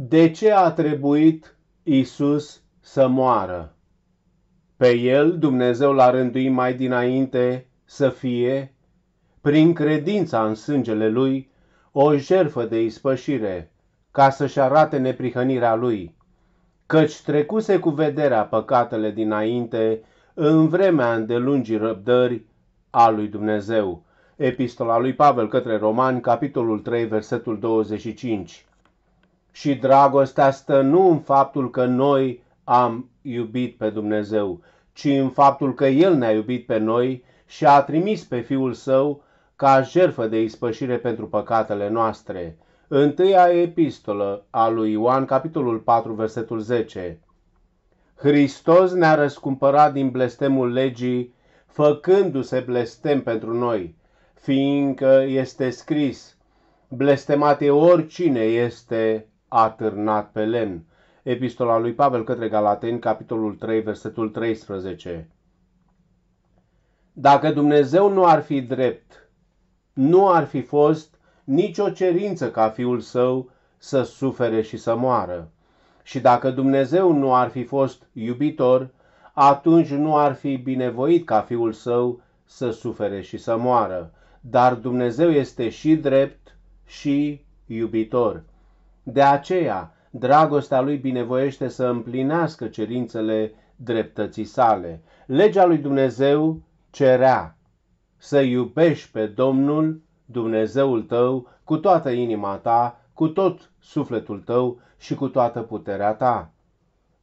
De ce a trebuit Isus să moară? Pe el Dumnezeu l-a rânduit mai dinainte să fie, prin credința în sângele lui, o jerfă de ispășire, ca să-și arate neprihănirea lui, căci trecuse cu vederea păcatele dinainte în vremea îndelungii răbdări a lui Dumnezeu. Epistola lui Pavel către Romani, capitolul 3, versetul 25 și dragostea stă nu în faptul că noi am iubit pe Dumnezeu, ci în faptul că El ne-a iubit pe noi și a trimis pe Fiul Său ca jerfă de ispășire pentru păcatele noastre. Întâia epistolă a lui Ioan, capitolul 4, versetul 10. Hristos ne-a răscumpărat din blestemul legii, făcându-se blestem pentru noi, fiindcă este scris, blestemat e oricine este atârnat pe lemn. Epistola lui Pavel către Galateni, capitolul 3, versetul 13. Dacă Dumnezeu nu ar fi drept, nu ar fi fost nicio cerință ca fiul său să sufere și să moară. Și dacă Dumnezeu nu ar fi fost iubitor, atunci nu ar fi binevoit ca fiul său să sufere și să moară. Dar Dumnezeu este și drept și iubitor. De aceea, dragostea lui binevoiește să împlinească cerințele dreptății sale. Legea lui Dumnezeu cerea să iubești pe Domnul Dumnezeul tău cu toată inima ta, cu tot sufletul tău și cu toată puterea ta.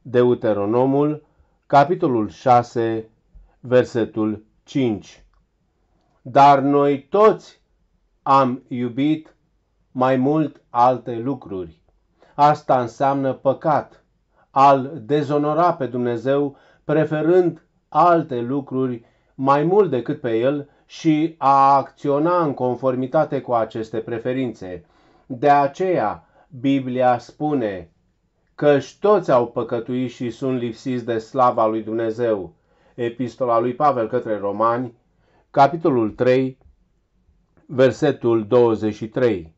Deuteronomul, capitolul 6, versetul 5. Dar noi toți am iubit mai mult alte lucruri. Asta înseamnă păcat, al dezonora pe Dumnezeu, preferând alte lucruri mai mult decât pe El și a acționa în conformitate cu aceste preferințe. De aceea, Biblia spune, și toți au păcătuit și sunt lipsiți de slava lui Dumnezeu. Epistola lui Pavel către Romani, capitolul 3, versetul 23.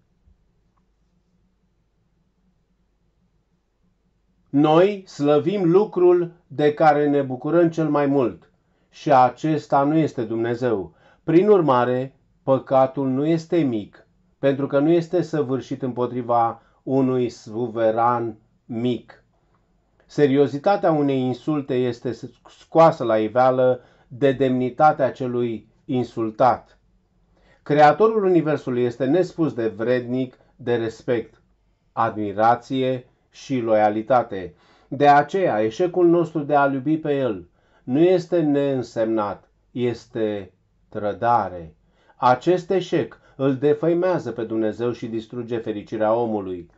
Noi slăvim lucrul de care ne bucurăm cel mai mult și acesta nu este Dumnezeu. Prin urmare, păcatul nu este mic, pentru că nu este săvârșit împotriva unui suveran mic. Seriozitatea unei insulte este scoasă la iveală de demnitatea celui insultat. Creatorul Universului este nespus de vrednic de respect, admirație și loialitate. De aceea, eșecul nostru de a-L iubi pe El nu este neînsemnat, este trădare. Acest eșec îl defăimează pe Dumnezeu și distruge fericirea omului.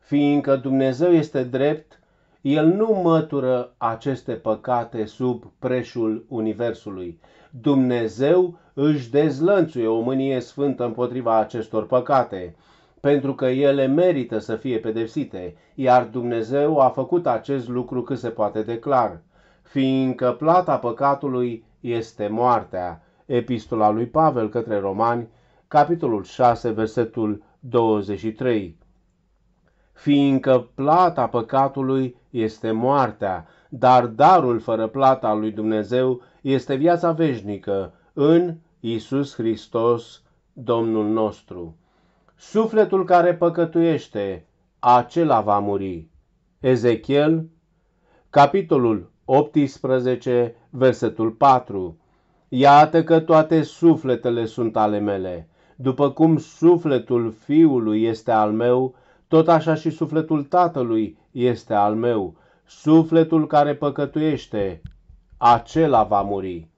Fiindcă Dumnezeu este drept, El nu mătură aceste păcate sub preșul Universului. Dumnezeu își dezlănțuie o mânie sfântă împotriva acestor păcate pentru că ele merită să fie pedepsite, iar Dumnezeu a făcut acest lucru cât se poate de clar, fiindcă plata păcatului este moartea. Epistola lui Pavel către Romani, capitolul 6, versetul 23. Fiindcă plata păcatului este moartea, dar darul fără plata lui Dumnezeu este viața veșnică în Isus Hristos, Domnul nostru. Sufletul care păcătuiește, acela va muri. Ezechiel, capitolul 18, versetul 4. Iată că toate sufletele sunt ale mele. După cum sufletul fiului este al meu, tot așa și sufletul tatălui este al meu. Sufletul care păcătuiește, acela va muri.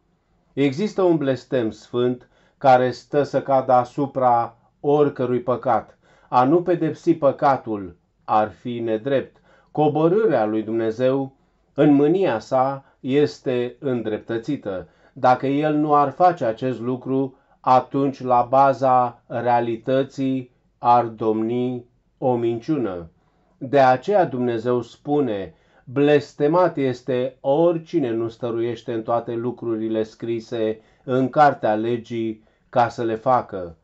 Există un blestem sfânt care stă să cadă asupra oricărui păcat. A nu pedepsi păcatul ar fi nedrept. Coborârea lui Dumnezeu în mânia sa este îndreptățită. Dacă el nu ar face acest lucru, atunci la baza realității ar domni o minciună. De aceea Dumnezeu spune, blestemat este oricine nu stăruiește în toate lucrurile scrise în cartea legii ca să le facă.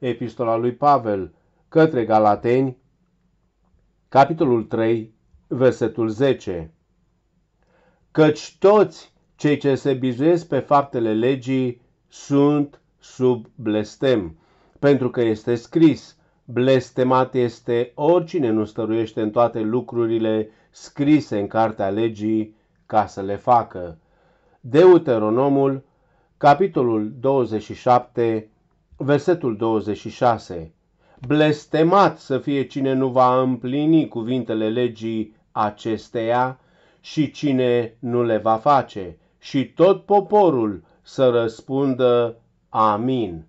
Epistola lui Pavel către Galateni, capitolul 3, versetul 10. Căci toți cei ce se bizuiesc pe faptele legii sunt sub blestem, pentru că este scris, blestemat este oricine nu stăruiește în toate lucrurile scrise în cartea legii ca să le facă. Deuteronomul, capitolul 27, Versetul 26. Blestemat să fie cine nu va împlini cuvintele legii acesteia și cine nu le va face. Și tot poporul să răspundă Amin.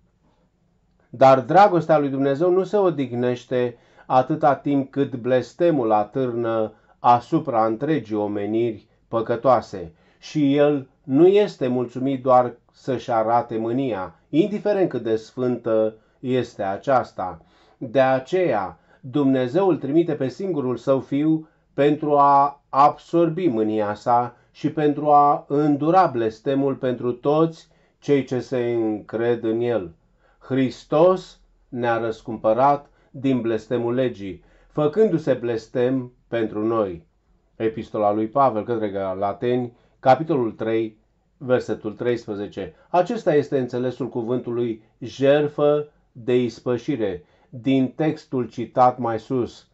Dar dragostea lui Dumnezeu nu se odihnește atâta timp cât blestemul atârnă asupra întregii omeniri păcătoase și el nu este mulțumit doar să-și arate mânia, indiferent cât de sfântă este aceasta. De aceea, Dumnezeu îl trimite pe singurul său fiu pentru a absorbi mânia sa și pentru a îndura blestemul pentru toți cei ce se încred în el. Hristos ne-a răscumpărat din blestemul legii, făcându-se blestem pentru noi. Epistola lui Pavel către Galateni, capitolul 3, Versetul 13. Acesta este înțelesul cuvântului jerfă de ispășire din textul citat mai sus,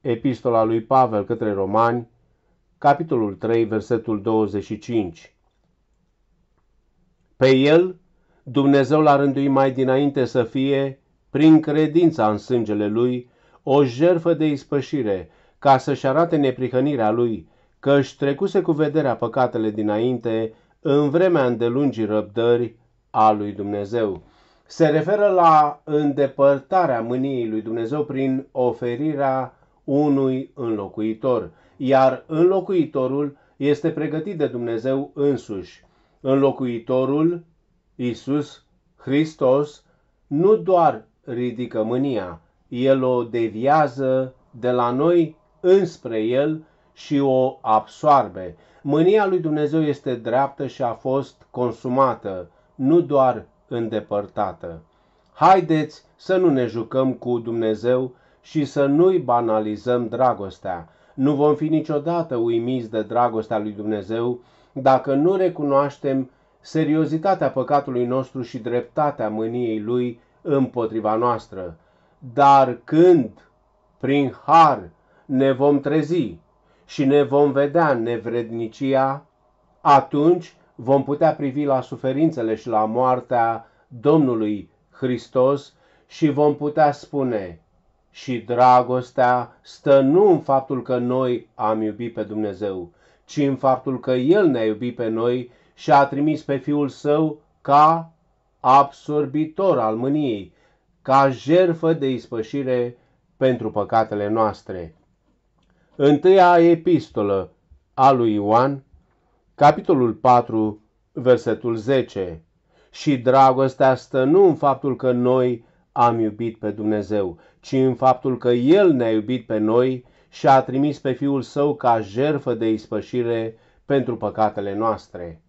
Epistola lui Pavel către Romani, capitolul 3, versetul 25. Pe el, Dumnezeu l-a rânduit mai dinainte să fie, prin credința în sângele lui, o jerfă de ispășire, ca să-și arate neprihănirea lui, că își trecuse cu vederea păcatele dinainte în vremea îndelungii răbdări a lui Dumnezeu. Se referă la îndepărtarea mâniei lui Dumnezeu prin oferirea unui înlocuitor, iar înlocuitorul este pregătit de Dumnezeu însuși. Înlocuitorul, Isus Hristos, nu doar ridică mânia, el o deviază de la noi înspre el și o absoarbe. Mânia lui Dumnezeu este dreaptă și a fost consumată, nu doar îndepărtată. Haideți să nu ne jucăm cu Dumnezeu și să nu-i banalizăm dragostea. Nu vom fi niciodată uimiți de dragostea lui Dumnezeu dacă nu recunoaștem seriozitatea păcatului nostru și dreptatea mâniei lui împotriva noastră. Dar când, prin har, ne vom trezi și ne vom vedea nevrednicia, atunci vom putea privi la suferințele și la moartea Domnului Hristos și vom putea spune și dragostea stă nu în faptul că noi am iubit pe Dumnezeu, ci în faptul că El ne-a iubit pe noi și a trimis pe Fiul Său ca absorbitor al mâniei, ca jerfă de ispășire pentru păcatele noastre. Întâia epistolă a lui Ioan, capitolul 4, versetul 10. Și dragostea stă nu în faptul că noi am iubit pe Dumnezeu, ci în faptul că El ne-a iubit pe noi și a trimis pe Fiul Său ca jerfă de ispășire pentru păcatele noastre.